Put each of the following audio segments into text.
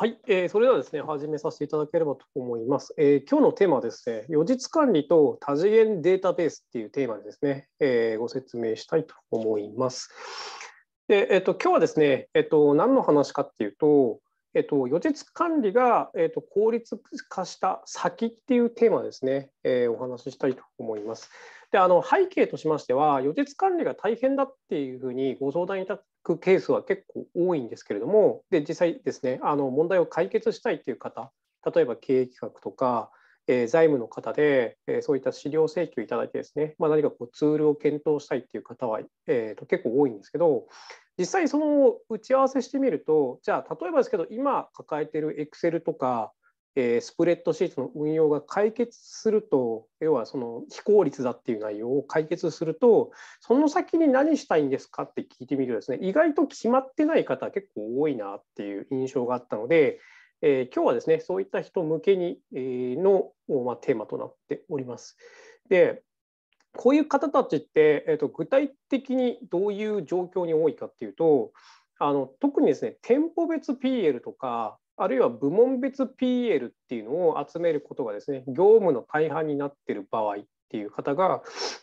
はい、えー、それではですね、始めさせていただければと思います。えー、今日のテーマはですね、予実管理と多次元データベースっていうテーマでですね、えー、ご説明したいと思います。で、えっ、ー、と、今日はですね、えっ、と、何の話かっていうと、えっと、予実管理が、えっと、効率化した先っていうテーマですね、えー、お話ししたいと思います。であの背景としましては、予実管理が大変だっていうふうにご相談いたくケースは結構多いんですけれどもで実際ですねあの問題を解決したいという方例えば経営企画とか、えー、財務の方で、えー、そういった資料請求いただいてですね、まあ、何かこうツールを検討したいっていう方は、えー、と結構多いんですけど実際その打ち合わせしてみるとじゃあ例えばですけど今抱えてる Excel とかえー、スプレッドシートの運用が解決すると要はその非効率だっていう内容を解決するとその先に何したいんですかって聞いてみるとですね意外と決まってない方結構多いなっていう印象があったので、えー、今日はですねそういった人向けに、えの、まあ、テーマとなっております。でこういう方たちって、えーと、と具体的にどういう状況に多いかっていうとあの特にですね店舗別 PL とかあるいは部門別 PL っていうのを集めることがですね業務の大半になってる場合っていう方が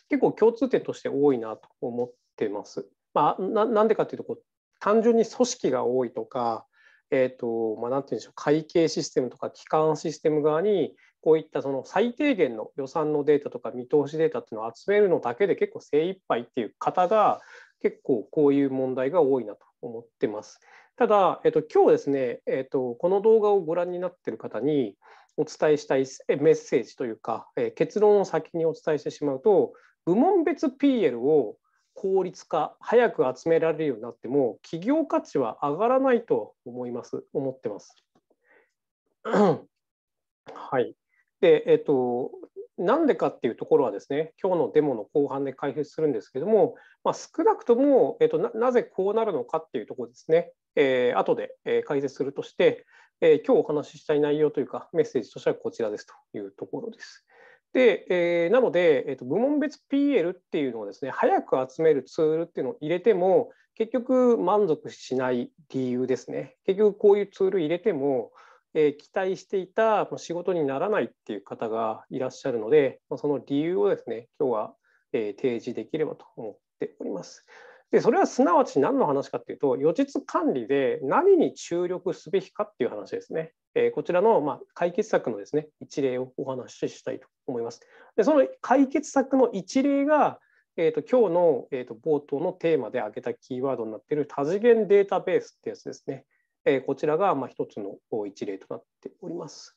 結構共通点として多いなと思ってます。まあ、なんでかっていうとこう単純に組織が多いとか、えーとまあ、なんて言うんでしょう会計システムとか基幹システム側にこういったその最低限の予算のデータとか見通しデータっていうのを集めるのだけで結構精一杯っていう方が結構こういう問題が多いなと思ってます。ただ、えっと、今日ですね、えっと、この動画をご覧になっている方にお伝えしたいメッセージというか、え結論を先にお伝えしてしまうと、部門別 PL を効率化、早く集められるようになっても、企業価値は上がらないと思います、思ってます。はい。で、えっと、なんでかっていうところはですね、今日のデモの後半で解説するんですけども、まあ、少なくとも、えっとな、なぜこうなるのかっていうところですね、えー、後で、え解説するとして、えー、今日お話ししたい内容というか、メッセージとしてはこちらですというところです。で、えー、なので、えっと、部門別 PL っていうのをですね、早く集めるツールっていうのを入れても、結局満足しない理由ですね。結局こういうツール入れても、え期待していた仕事にならないっていう方がいらっしゃるので、その理由をですね、今日は、え提示できればと思っております。でそれはすなわち何の話かっていうと予実管理で何に注力すべきかっていう話ですね。えー、こちらの、まあ、解決策のですね一例をお話ししたいと思います。でその解決策の一例が、えーと、今日の、えーと冒頭のテーマで挙げたキーワードになっている多次元データベースってやつですね。えこちらがまあ一つの一例となっております。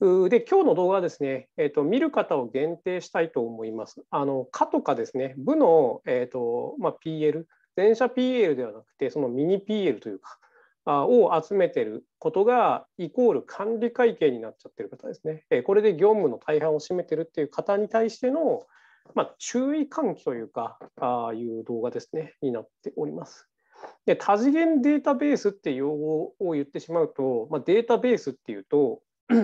で今日の動画はですね、えーと、見る方を限定したいと思います。あの課とかですね、部の、えーとまあ、PL、全社 PL ではなくて、そのミニ PL というか、あを集めてることがイコール管理会計になっちゃってる方ですね。えこれで業務の大半を占めてるっていう方に対しての、まあ、注意喚起というか、ああいう動画ですね、になっております。で多次元データベースって用語を言ってしまうと、まあ、データベースっていうと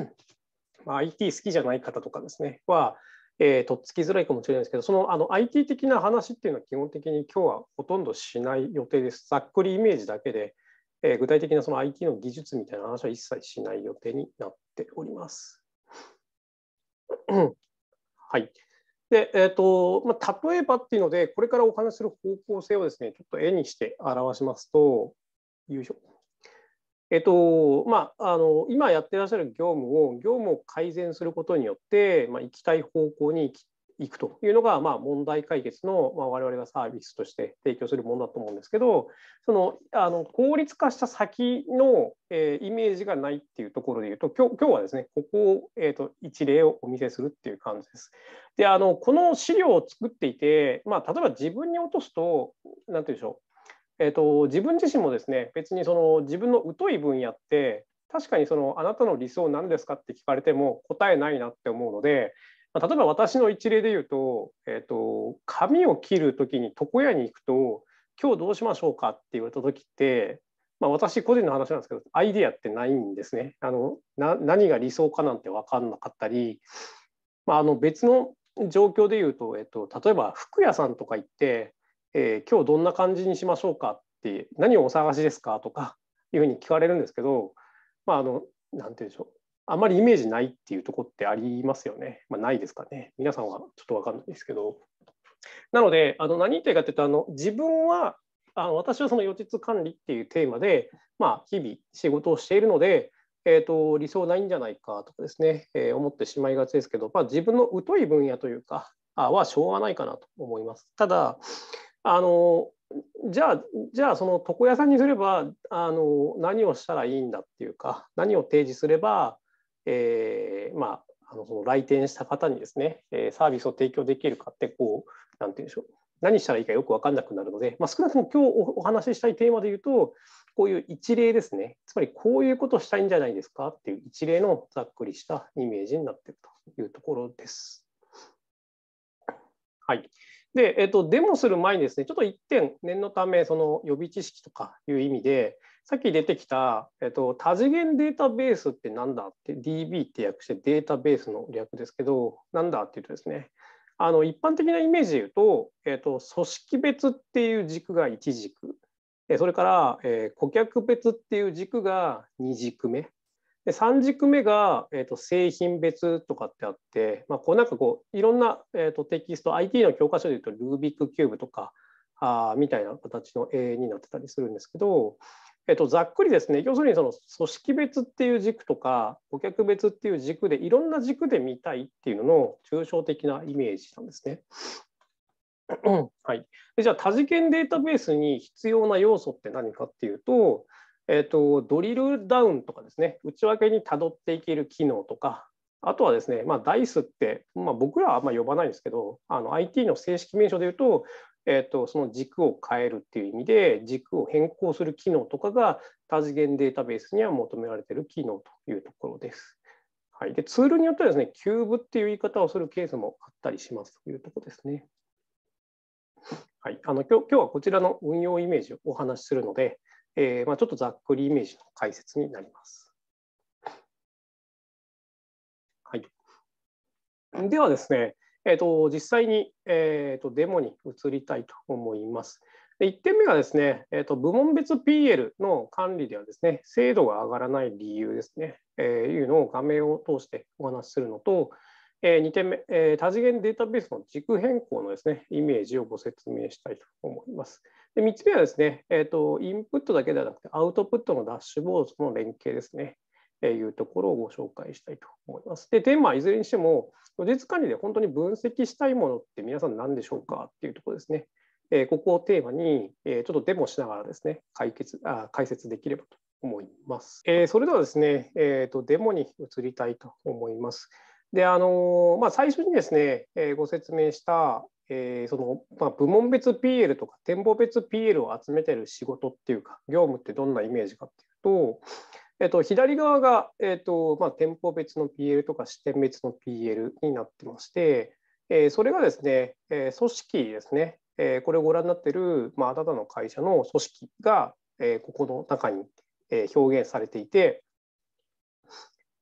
まあ、IT 好きじゃない方とかですねは、えー、とっつきづらいかもしれないですけどそのあの IT 的な話っていうのは基本的に今日はほとんどしない予定ですざっくりイメージだけで、えー、具体的なその IT の技術みたいな話は一切しない予定になっております。はいで、えーとまあ、例えばっていうので、これからお話しする方向性をですね、ちょっと絵にして表しますと、よいしょ。えっ、とまあ、あの今やってらっしゃる業務を業務を改善することによって、まあ、行きたい方向に行きいくというのが、まあ、問題解決の、まあ、我々がサービスとして提供するものだと思うんですけどそのあの効率化した先の、えー、イメージがないっていうところでいうと今日今日はですねここを、えーと、一例をお見せするっていう感じです。であのこの資料を作っていて、まあ、例えば自分に落とすと何て言うんでしょう、えーと自分自身もですね別にその自分の疎い分野って確かにそのあなたの理想何ですかって聞かれても答えないなって思うのでま例えば私の一例で言うと,、えーと、髪を切る時に床屋に行くと今日どうしましょうかって言われた時って、まあ、私個人の話なんですけどアイデアってないんですねあのな何が理想かなんて分かんなかったり、まあ、あの別の状況で言うと,、えっと例えば服屋さんとか行って、えー、今日どんな感じにしましょうかって何をお探しですかとかいうふうに聞かれるんですけど、まあ、あのなんて言うんでしょうあまりイメージないっていうとこってありますよね。まあ、ないですかね。皆さんはちょっと分かんないですけど。なので、あの何言ってるかっていうと、あの自分はあの私はその予実管理っていうテーマで、まあ、日々仕事をしているので、えーと、と理想ないんじゃないかとかですね、えー、思ってしまいがちですけど、まあ、自分の疎い分野というかあはしょうがないかなと思います。ただあのじゃあじゃあその床屋さんにすればあの何をしたらいいんだっていうか何を提示すればえー、まあ、あのその来店した方にですね、えサービスを提供できるかってこう何ていうんでしょう何したらいいかよく分かんなくなるので、まあ、少なくとも今日お話ししたいテーマで言うとこういう一例ですねつまりこういうことしたいんじゃないですかっていう一例のざっくりしたイメージになっているというところです。はい、で、えっと、とデモする前にですねちょっと1点念のためその予備知識とかいう意味でさっき出てきた、えっと、多次元データベースってなんだって DB って訳してデータベースの略ですけどなんだっていうとですねあの一般的なイメージで言うと、えっと、組織別っていう軸が1軸それから、え顧客別っていう軸が2軸目で3軸目が、えっと製品別とかってあって、まあ、こうなんかこういろんな、えっとテキスト IT の教科書で言うとルービックキューブとかあみたいな形の A になってたりするんですけどえっと、ざっくりですね要するにその組織別っていう軸とか顧客別っていう軸でいろんな軸で見たいっていうのの抽象的なイメージなんですね。はい、でじゃあ多次元データベースに必要な要素って何かっていうと,、えっとドリルダウンとかですね内訳にたどっていける機能とかあとはですね、まあ、DICE って、まあ、僕らはあんま呼ばないんですけど、あの IT の正式名称で言うと、えーと、その軸を変えるっていう意味で軸を変更する機能とかが多次元データベースには求められている機能というところです。はい、でツールによってはですね、キューブっていう言い方をするケースもあったりしますというところですね。はい、あの今日今日はこちらの運用イメージをお話しするので、えー、まあ、ちょっとざっくりイメージの解説になります。はい、ではですね、えーと、実際に、えーと、とデモに移りたいと思います。で1点目がですね、えーと、部門別 PL の管理ではですね、精度が上がらない理由ですね、えー、いうのを画面を通してお話しするのと、えー、2点目、えー、多次元データベースの軸変更のですね、イメージをご説明したいと思います。で3つ目はですね、えーと、インプットだけではなくて、アウトプットのダッシュボードとの連携ですね。いうところをご紹介したいと思います。で、テーマはいずれにしても、如実管理で本当に分析したいものって皆さん何でしょうかっていうところですね。えここをテーマに、えちょっとデモしながらですね、解決あ解説できればと思います。えそれではですね、えーと、デモに移りたいと思います。で、あのまあ、最初にですね、えご説明した、えー、その、まあ、部門別 PL とか展望別 PL を集めてる仕事っていうか業務ってどんなイメージかっていうとえっと、左側が、えっとまあ、店舗別の PL とか支店別の PL になってまして、えー、それがですね、えー、組織ですね、えー、これをご覧になっている、まあ、あなたの会社の組織が、えー、ここの中に、えー、表現されていて、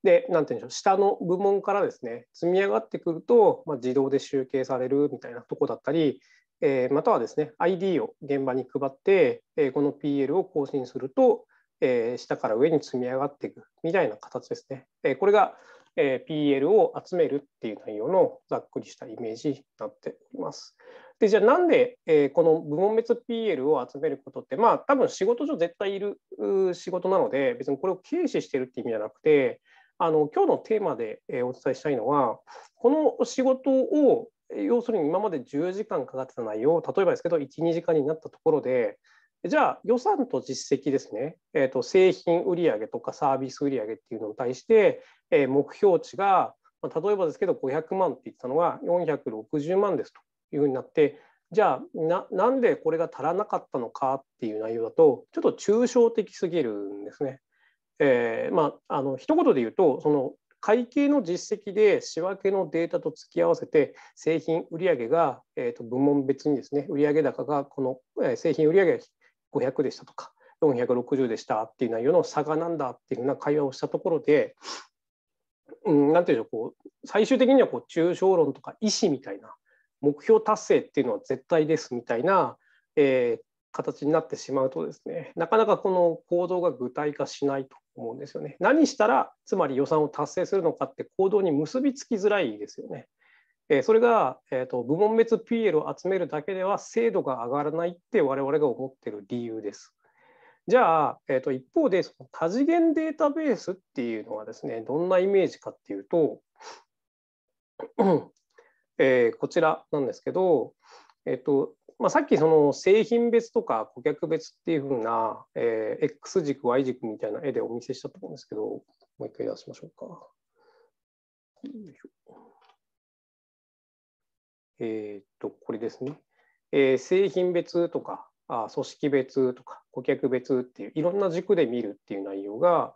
で、なんていうんでしょう、下の部門からですね、積み上がってくると、まあ、自動で集計されるみたいなとこだったり、えー、またはですね、ID を現場に配って、えー、この PL を更新すると、えー、下から上に積み上がっていくみたいな形ですね。えー、これが、えー、PL を集めるっていう内容のざっくりしたイメージになっております。でじゃあなんで、えー、この部門別 PL を集めることってまあ多分仕事上絶対いる仕事なので別にこれを軽視してるって意味じゃなくてあの今日のテーマで、えお伝えしたいのはこの仕事を要するに今まで10時間かかってた内容例えばですけど12時間になったところでじゃあ予算と実績ですね、えーと、製品売上とかサービス売上っていうのに対して、えー、目標値が、まあ、例えばですけど500万って言ってたのが460万ですというふうになってじゃあななんでこれが足らなかったのかっていう内容だとちょっと抽象的すぎるんですね。えー、まああの一言で言うとその会計の実績で仕分けのデータと突き合わせて製品売上が、えー、と部門別にですね売上高がこの、えー、製品売上が500でしたとか460でしたっていう内容の差がなんだっていうふうな会話をしたところで、うん、ていうんでしょうこう最終的にはこう抽象論とか意思みたいな目標達成っていうのは絶対ですみたいな、えー、形になってしまうとですねなかなかこの行動が具体化しないと思うんですよね。何したらつまり予算を達成するのかって行動に結びつきづらいですよね。えー、それが、えーと、部門別 PL を集めるだけでは精度が上がらないって我々が思ってる理由です。じゃあ、えーと、と一方でその多次元データベースっていうのはですねどんなイメージかっていうと、えー、こちらなんですけど、えーとまあ、さっきその製品別とか顧客別っていうふうな、えー、X 軸 Y 軸みたいな絵でお見せしたと思うんですけどもう一回出しましょうか。よいしょえー、っと、これですね。えー、製品別とか、あ組織別とか、顧客別っていう、いろんな軸で見るっていう内容が、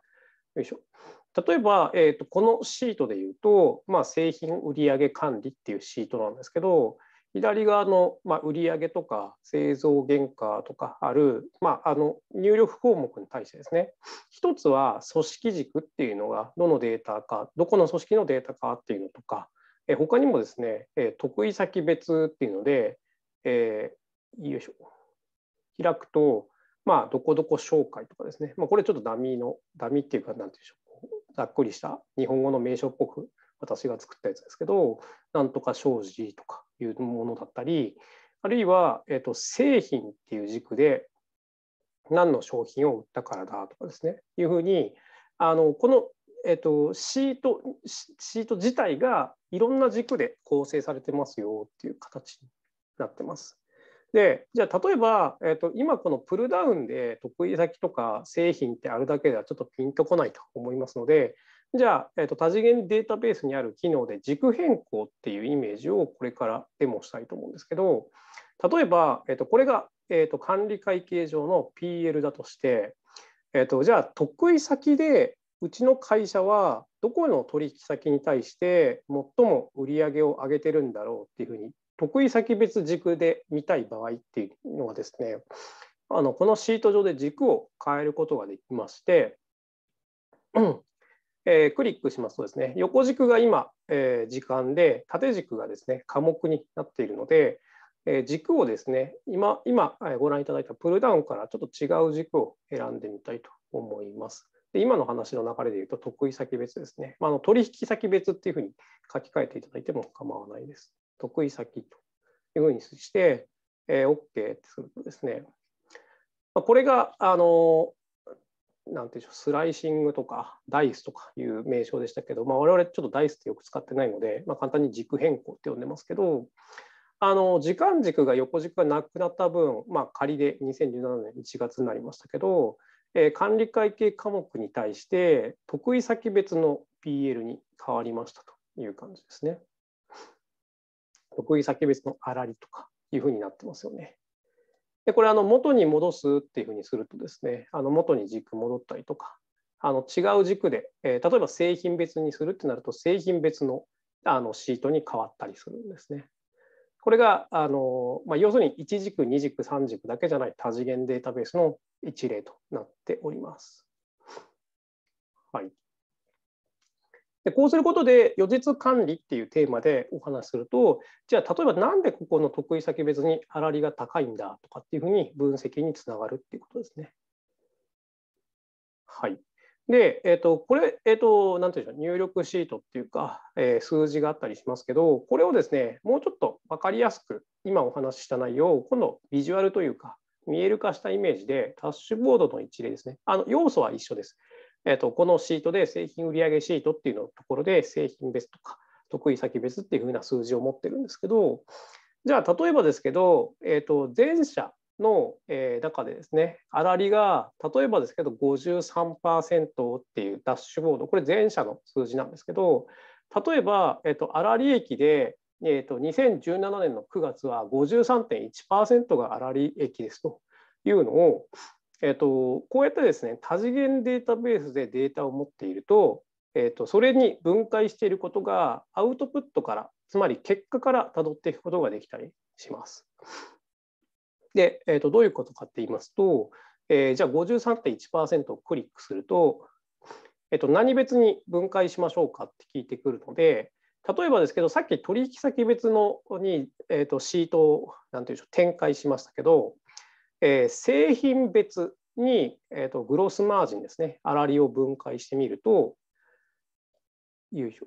よいしょ。例えば、えー、とこのシートで言うと、まあ、製品売上管理っていうシートなんですけど、左側の、まあ、売上とか製造原価とかある、まあ、あの入力項目に対してですね、一つは組織軸っていうのがどのデータか、どこの組織のデータかっていうのとか、え他にもですね、え得意先別っていうので、えー、よいしょ開くと、まあ、どこどこ紹介とかですね、まあ、これちょっとダミーの、ダミーっていうか、なんていうんでしょう、ざっくりした日本語の名称っぽく私が作ったやつですけど、なんとか商事とかいうものだったり、あるいは、えーと、と製品っていう軸で、何の商品を売ったからだとかですね、いうふうに、あのこのえっと、シートシート自体がいろんな軸で構成されてますよっていう形になってます。でじゃあ例えば、えっと、今このプルダウンで得意先とか製品ってあるだけではちょっとピンとこないと思いますのでじゃあ、えっと、多次元データベースにある機能で軸変更っていうイメージをこれからデモしたいと思うんですけど例えば、えっと、これが、えっと管理会計上の PL だとして、えっとじゃあ得意先でうちの会社はどこの取引先に対して最も売り上げを上げてるんだろうっていうふうに得意先別軸で見たい場合っていうのはですねあのこのシート上で軸を変えることができまして、えー、クリックしますとですね横軸が今、えー、時間で縦軸がですね科目になっているので、えー、軸をですね今今ご覧いただいたプルダウンからちょっと違う軸を選んでみたいと思います。で今の話の流れで言うと、得意先別ですね。まあ、あの取引先別っていうふうに書き換えていただいても構わないです。得意先というふうにして、えー、OK ってするとですね、まあ、これが、あの、なんていうでしょう、スライシングとか、ダイスとかいう名称でしたけど、まあ、我々ちょっとダイスってよく使ってないので、まあ、簡単に軸変更って呼んでますけど、あの時間軸が横軸がなくなった分、まあ、仮で2017年1月になりましたけど、えー、管理会計科目に対して得意先別の PL に変わりましたという感じですね。得意先別のあらりとかいうふうになってますよね。でこれあの元に戻すっていうふうにするとですねあの元に軸戻ったりとかあの違う軸で、えー、例えば製品別にするってなると製品別のあのシートに変わったりするんですね。これがあの、まあ、要するに1軸2軸3軸だけじゃない多次元データベースの一例となっております。はい、でこうすることで予実管理っていうテーマでお話しするとじゃあ例えばなんでここの得意先別に粗利が高いんだとかっていうふうに分析につながるっていうことですね。はい、で、えーと、とこれ、えーと、なんていうんでしょう、入力シートっていうか、えー、数字があったりしますけど、これをですね、もうちょっと分かりやすく、今お話しした内容を、今度、ビジュアルというか、見える化したイメージで、ダッシュボードの一例ですね。あの要素は一緒です。えーと、このシートで製品売上シートっていうのところで製品別とか得意先別っていうふうな数字を持ってるんですけど、じゃあ例えばですけど、えーと、前者の中でですね、あらりが例えばですけど53%っていうダッシュボード、これ前者の数字なんですけど、例えば、えっと、粗利益でえーと、2017年の9月は53.1%が粗利益ですというのを、えーと、こうやってですね多次元データベースでデータを持っていると,、えーと、それに分解していることがアウトプットからつまり結果からたどっていくことができたりします。で、えー、とどういうことかって言いますと、えー、じゃあ53.1%をクリックすると,、えー、と何別に分解しましょうかって聞いてくるので、例えばですけどさっき取引先別のに、えー、とシートを何て言うんでしょう展開しましたけど、えー、製品別に、えー、とグロスマージンですね粗利を分解してみるとよいしょ、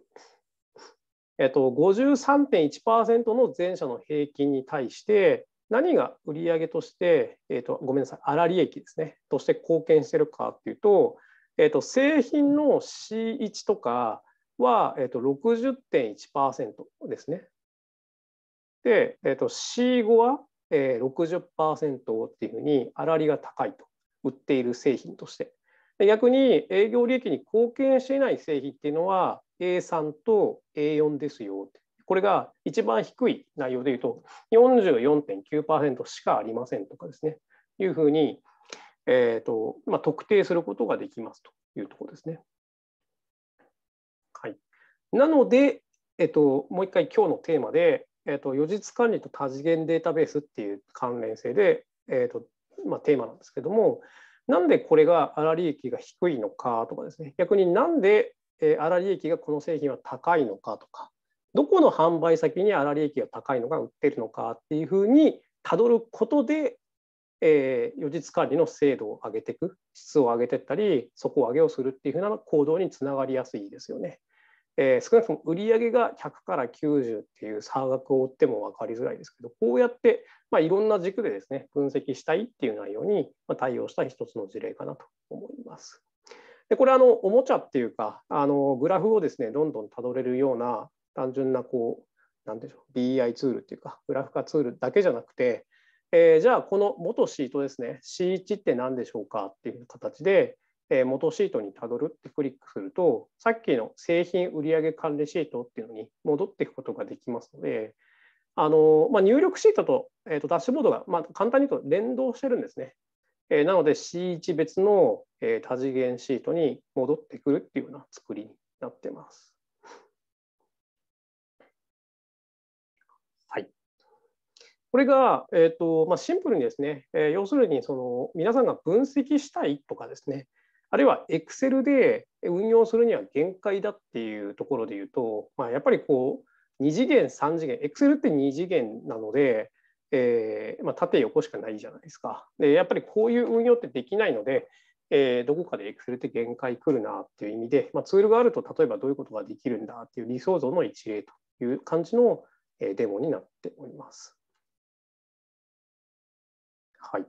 えーと、53.1%の全社の平均に対して何が売上として、えーと、ごめんなさい粗利益ですねとして貢献してるかっていうと,、えーと、と製品の C1 とかは、えっと、60.1%ですね。で、えっと、C5 は、えー、60%っていうふうに、粗利が高いと、売っている製品として。逆に営業利益に貢献していない製品っていうのは A3 と A4 ですよこれが一番低い内容でいうと44.9%しかありませんとかですねいうふうに、えーとまあ、特定することができますというところですね。なので、えっと、もう一回今日のテーマで、えっと、予実管理と多次元データベースっていう関連性で、えっとまあ、テーマなんですけども、なんでこれが粗利益が低いのかとかですね、逆になんで粗利益がこの製品は高いのかとか、どこの販売先に粗利益が高いのが売ってるのかっていうふうにたどることで、えー、予実管理の精度を上げていく質を上げていったり底上げをするっていうふうな行動につながりやすいですよね。えー、少なくとも売上が100から90っていう差額を追っても分かりづらいですけどこうやって、まあ、いろんな軸でですね分析したいっていう内容に対応した一つの事例かなと思います。でこれあのおもちゃっていうかあのグラフをですねどんどんたどれるような単純なこうんでしょう BI ツールっていうかグラフ化ツールだけじゃなくて、えー、じゃあこの元シートですね C1 って何でしょうかっていう形でえ元シートにたどるってクリックすると、さっきの製品売上管理シートっていうのに戻っていくことができますので、あのまあ、入力シートと,、えー、とダッシュボードが、まあ、簡単に言うと連動してるんですね。えー、なので C1 別の、えー、多次元シートに戻ってくるっていうような作りになってます。はい。これが、えーとまあ、シンプルにですね、えー、要するにその皆さんが分析したいとかですね、あるいは Excel で運用するには限界だっていうところで言うと、まあ、やっぱりこう2次元3次元 Excel って2次元なので、えー、まあ、縦横しかないじゃないですか。でやっぱりこういう運用ってできないので、えー、どこかで Excel って限界来るなっていう意味で、まあ、ツールがあると例えばどういうことができるんだっていう理想像の一例という感じのデモになっております。はい、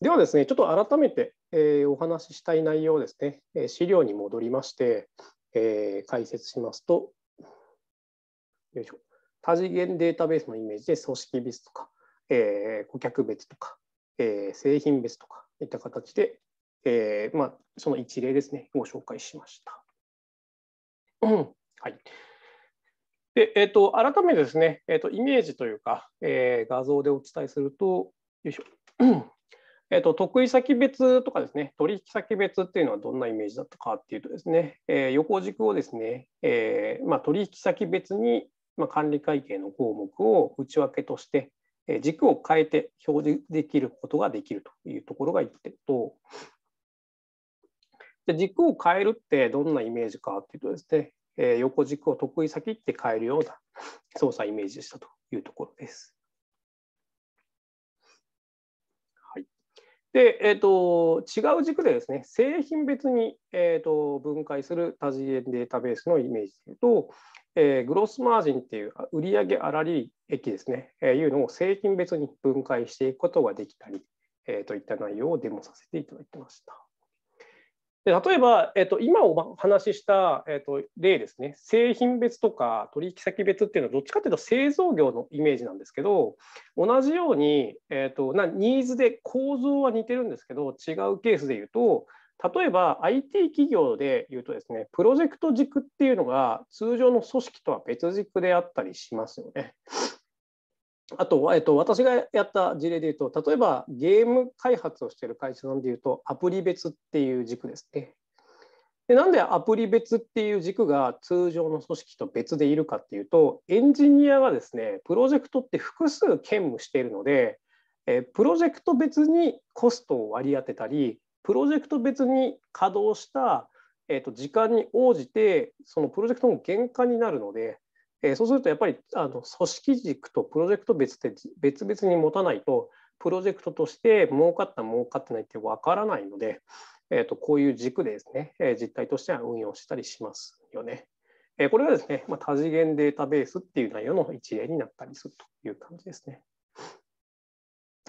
ではですね、ちょっと改めてえー、お話ししたい内容ですね、えー、資料に戻りまして、えー、解説しますと、よいしょ、多次元データベースのイメージで組織別とか、え顧客別とか、え製品別とかいった形で、えまあ、その一例ですね、ご紹介しました。はいでえーと、改めてですね、えーと、イメージというか、え画像でお伝えすると、よいしょ。えっと、得意先別とかですね、取引先別っていうのはどんなイメージだったかっていうとですね、えー、横軸をですね、えーまあ、取引先別に、まあ、管理会計の項目を内訳として、えー、軸を変えて表示できることができるというところが1点と、で軸を変えるってどんなイメージかっていうとですね、えー、横軸を得意先って変えるような操作イメージでしたというところです。で、えーと、違う軸でですね製品別に、えーと、分解する多次元データベースのイメージでいうと、えー、グロスマージンっていう売上粗利益ですね、えー、いうのを製品別に分解していくことができたり、えー、といった内容をデモさせていただきました。で例えば、えっと今お話しした、えっと例ですね製品別とか取引先別っていうのはどっちかというと製造業のイメージなんですけど同じように、えっとニーズで構造は似てるんですけど違うケースでいうと例えば IT 企業でいうとですねプロジェクト軸っていうのが通常の組織とは別軸であったりしますよね。あと,、えっと私がやった事例で言うと例えばゲーム開発をしている会社なんで言うとアプリ別っていう軸ですね。でなんでアプリ別っていう軸が通常の組織と別でいるかっていうとエンジニアがですねプロジェクトって複数兼務しているので、えプロジェクト別にコストを割り当てたりプロジェクト別に稼働した、えっと時間に応じてそのプロジェクトの原価になるのでえー、そうするとやっぱりあの組織軸とプロジェクト別で別々に持たないとプロジェクトとして儲かった儲かってないって分からないので、えー、とこういう軸でですね、え実態としては運用したりしますよね。えこれがですね、まあ、多次元データベースっていう内容の一例になったりするという感じですね。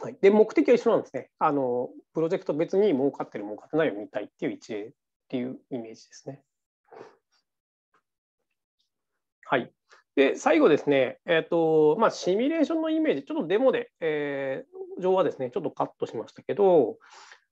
はい、で目的は一緒なんですねあの。プロジェクト別に儲かってる儲かってないを見たいっていう一例っていうイメージですね。はい。で最後ですね、えーとまあ、シミュレーションのイメージ、ちょっとデモで、えー、上はですね、ちょっとカットしましたけど、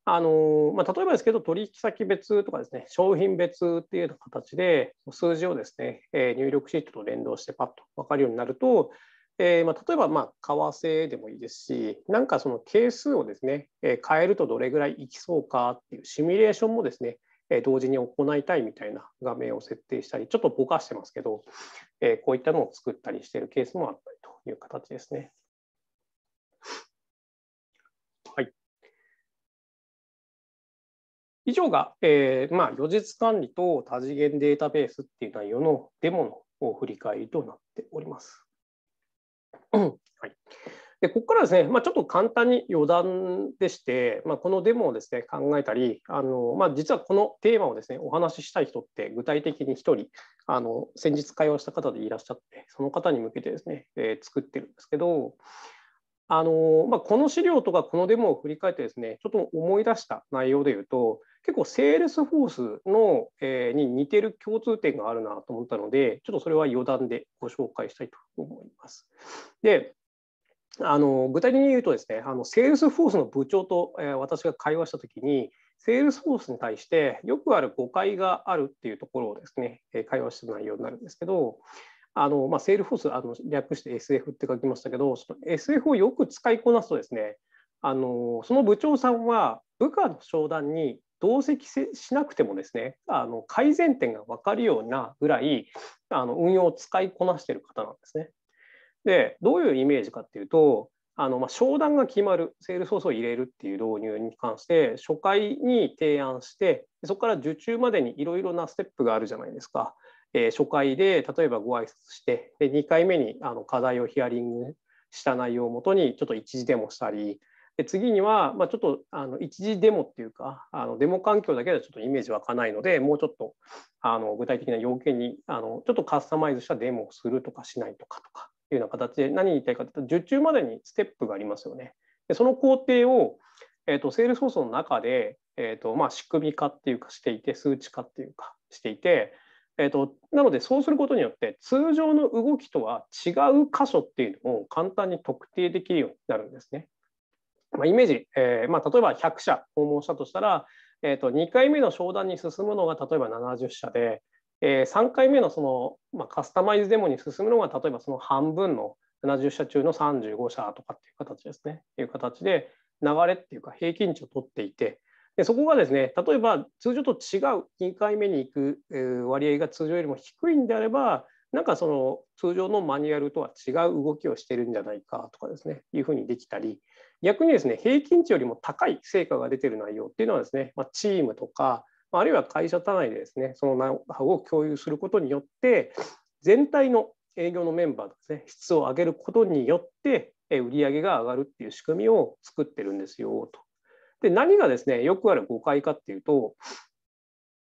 あのまあ、例えばですけど、取引先別とかですね、商品別っていう形で、数字をですね、えー、入力シートと連動してパッと分かるようになると、えーまあ、例えば、まあ、為替でもいいですし、なんかその係数をですね、えー、変えるとどれぐらいいきそうかっていうシミュレーションもですね、え同時に行いたいみたいな画面を設定したり、ちょっとぼかしてますけど、えこういったのを作ったりしているケースもあったりという形ですね。はい、以上が、えー、まあ、予実管理と多次元データベースっていう内容のデモの振り返りとなっております。はいでここからですね、まあ、ちょっと簡単に余談でして、まあ、このデモをですね考えたりあの、まあ、実はこのテーマをですねお話ししたい人って具体的に1人あの先日会話した方でいらっしゃってその方に向けてですね、えー、作ってるんですけどあの、まあ、この資料とかこのデモを振り返ってですねちょっと思い出した内容で言うと結構セールスフォースの、えー、に似てる共通点があるなと思ったのでちょっとそれは余談でご紹介したいと思います。であの具体的に言うとですね、あのセールスフォースの部長と、えー、私が会話したときに、セールスフォースに対してよくある誤解があるっていうところをですね、えー、会話したる内容になるんですけど、あのまあ、セールフォースあの略して SF って書きましたけど、SF をよく使いこなすとですね、あのその部長さんは部下の商談に同席しなくてもですねあの改善点が分かるようなぐらいあの運用を使いこなしている方なんですね。でどういうイメージかっていうとあのまあ商談が決まるセールソースを入れるっていう導入に関して初回に提案してそこから受注までにいろいろなステップがあるじゃないですか。えー、初回で例えばご挨拶してで2回目にあの課題をヒアリングした内容をもとにちょっと一時デモしたりで次には、まあ、ちょっとあの一時デモっていうかあのデモ環境だけではちょっとイメージ湧かないのでもうちょっとあの具体的な要件にあのちょっとカスタマイズしたデモをするとかしないとかとかいうような形で、何言いたいかというと、受注までにステップがありますよね。でその工程を、えーと、セールソースの中で、えーとまあ、仕組み化っていうかしていて、数値化っていうかしていて、えーと、なのでそうすることによって通常の動きとは違う箇所っていうのを簡単に特定できるようになるんですね。まあ、イメージ、えーまあ、例えば100社訪問したとしたら、えーと2回目の商談に進むのが例えば70社で、えー、3回目のその、まあ、カスタマイズデモに進むのが例えばその半分の70社中の35社とかっていう形ですねいう形で流れっていうか平均値を取っていてでそこがですね例えば通常と違う2回目に行く割合が通常よりも低いんであればなんかその通常のマニュアルとは違う動きをしてるんじゃないかとかですねいうふうにできたり逆にですね平均値よりも高い成果が出てる内容っていうのはですね、まあ、チームとかあるいは会社単位でですね、そのノウハウを共有することによって、全体の営業のメンバーのですね、質を上げることによって、売り上げが上がるっていう仕組みを作ってるんですよと。で、何がですね、よくある誤解かっていうと、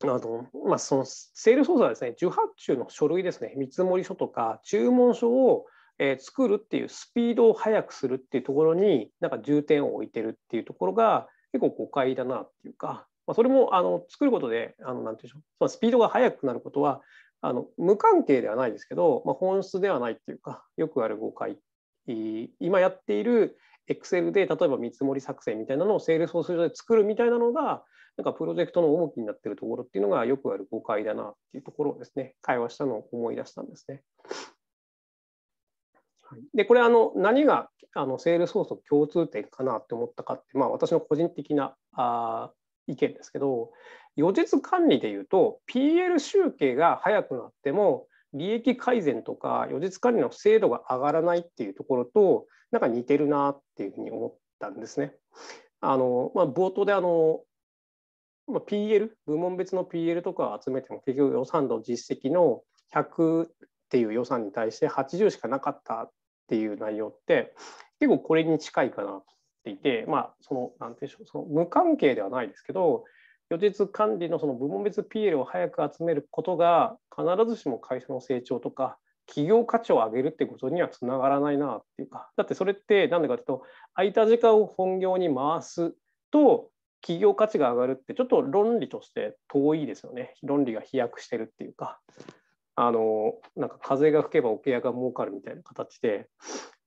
あのまあ、そのセール操作はですね、受発注の書類ですね、見積書とか注文書をえ作るっていうスピードを速くするっていうところになんか重点を置いてるっていうところが結構誤解だなっていうかまあ、それもあの作ることであのなんていうでしょうまあ、スピードが速くなることはあの無関係ではないですけど、まあ、本質ではないっていうかよくある誤解今やっている Excel で例えば見積もり作成みたいなのをセールスフォース上で作るみたいなのがなんかプロジェクトの重きになっているところっていうのがよくある誤解だなっていうところをですね会話したのを思い出したんですね。でこれあの何があのセールスフォースの共通点かなって思ったかって、まあ、私の個人的なあ意見ですけど予実管理でいうと PL 集計が早くなっても利益改善とか予実管理の精度が上がらないっていうところとなんか似てるなっていうふうに思ったんですね。あのまあ、冒頭であの、まあ、PL 部門別の PL とかを集めても結局予算の実績の100っていう予算に対して80しかなかったっていう内容って結構これに近いかなとていて、まあ、その、なんていうんでしょう、その無関係ではないですけど、予実管理のその部門別 PL を早く集めることが、必ずしも会社の成長とか、企業価値を上げるってことにはつながらないなっていうか、だってそれって何でかというと、空いた時間を本業に回すと、企業価値が上がるってちょっと論理として遠いですよね。論理が飛躍してるっていうか、あの、なんか風が吹けば桶屋が儲かるみたいな形で、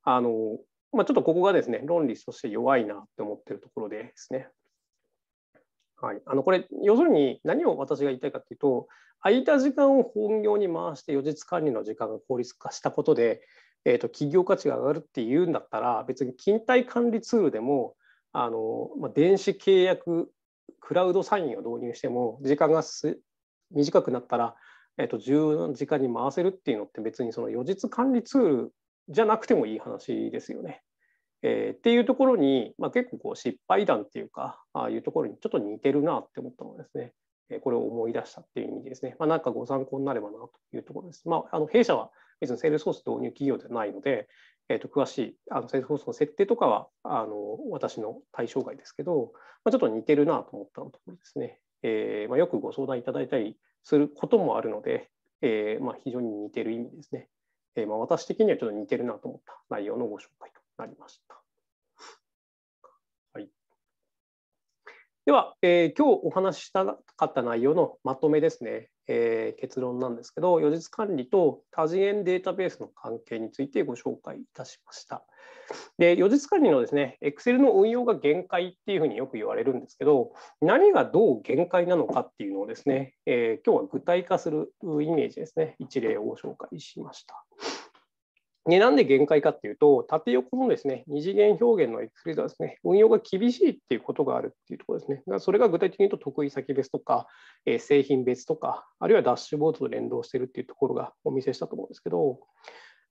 あの、まあ、ちょっとここがですね、論理として弱いなって思ってるところですね。はい、あのこれ要するに何を私が言いたいかっていうと空いた時間を本業に回して予実管理の時間が効率化したことで、えーと、企業価値が上がるっていうんだったら別に勤怠管理ツールでもあの、まあ、電子契約クラウドサインを導入しても時間が短くなったら、えーと、14時間に回せるっていうのって別にその予実管理ツールじゃなくてもいい話ですよね。えー、っていうところに、まあ、結構こう失敗談っていうかああいうところにちょっと似てるなって思ったのですね、えー、これを思い出したっていう意味ですね、まあ、なんかご参考になればなというところです。まあ、あの弊社は別にセールスフォース導入企業ではないので、えー、と詳しいあのセールスフォースの設定とかはあの私の対象外ですけど、まあ、ちょっと似てるなと思ったところですね。えーまあ、よくご相談いただいたりすることもあるので、えーまあ、非常に似てる意味ですね。えー、まあ私的にはちょっと似てるなと思った内容のご紹介となりました。はい、では、えー、今日お話ししたかった内容のまとめですね、えー、結論なんですけど、予実管理と多次元データベースの関係についてご紹介いたしました。で、4次使いのですね、Excel の運用が限界っていうふうによく言われるんですけど、何がどう限界なのかっていうのをですね、えー、今日は具体化するイメージですね、一例をご紹介しました。で、なんで限界かっていうと、縦横のですね、二次元表現のクス c e l はですね、運用が厳しいっていうことがあるっていうところですね。それが具体的に言うと、得意先別とか、えー、製品別とか、あるいはダッシュボードと連動してるっていうところがお見せしたと思うんですけど、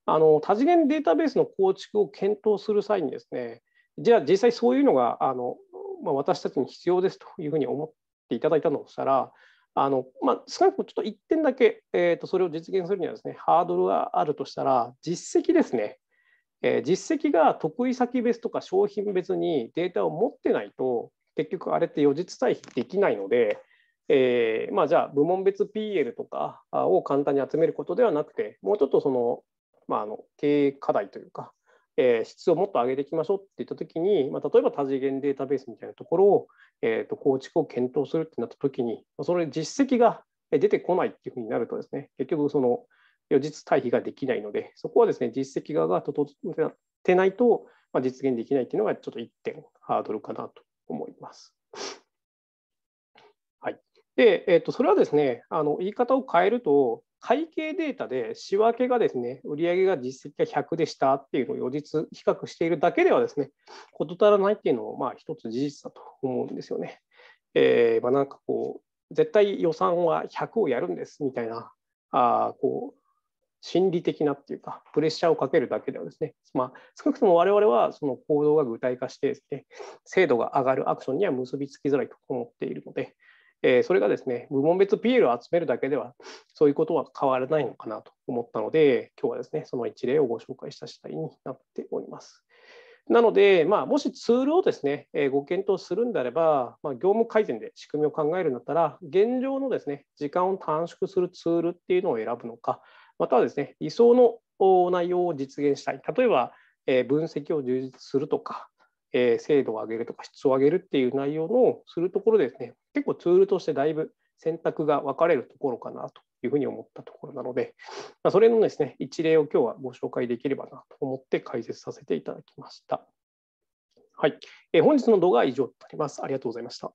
あの多次元データベースの構築を検討する際にですねじゃあ実際そういうのがあの、まあ、私たちに必要ですというふうに思っていただいたのとしたらあの、まあ、少なくともちょっと1点だけ、えー、とそれを実現するにはですねハードルがあるとしたら実績ですね、えー、実績が得意先別とか商品別にデータを持ってないと結局あれって予実対比できないので、えーまあ、じゃあ部門別 PL とかを簡単に集めることではなくてもうちょっとそのまあ、あの経営課題というか、えー、質をもっと上げていきましょうって言ったときに、まあ、例えば多次元データベースみたいなところを、えーと、構築を検討するってなったときに、それ実績が出てこないっていうふうになるとですね、結局その予実対比ができないので、そこはですね、実績側が整ってないと、まあ、実現できないっていうのがちょっと1点ハードルかなと思います。はい。で、えっ、ー、と、それはですね、あの言い方を変えると、会計データで仕分けがですね、売上が実績が100でしたっていうのを予実比較しているだけではですね、事足らないっていうのも、まあ一つ事実だと思うんですよね。えー、まあ、なんかこう、絶対予算は100をやるんですみたいな、あこう、心理的なっていうか、プレッシャーをかけるだけではですね、まあ、少なくとも我々はその行動が具体化してですね、精度が上がるアクションには結びつきづらいと思っているので、えー、それがですね、部門別 PL を集めるだけでは、そういうことは変わらないのかなと思ったので、今日はですね、その一例をご紹介した次第になっております。なので、まあ、もしツールをですね、えー、ご検討するんであれば、まあ、業務改善で仕組みを考えるんだったら、現状のですね、時間を短縮するツールっていうのを選ぶのか、またはですね、理想の内容を実現したい。例えば、えー、分析を充実するとか、え精度を上げるとか質を上げるっていう内容のするところですね、結構ツールとしてだいぶ選択が分かれるところかなというふうに思ったところなので、まそれのですね、一例を今日はご紹介できればなと思って解説させていただきました。はい、え本日の動画は以上となります。ありがとうございました。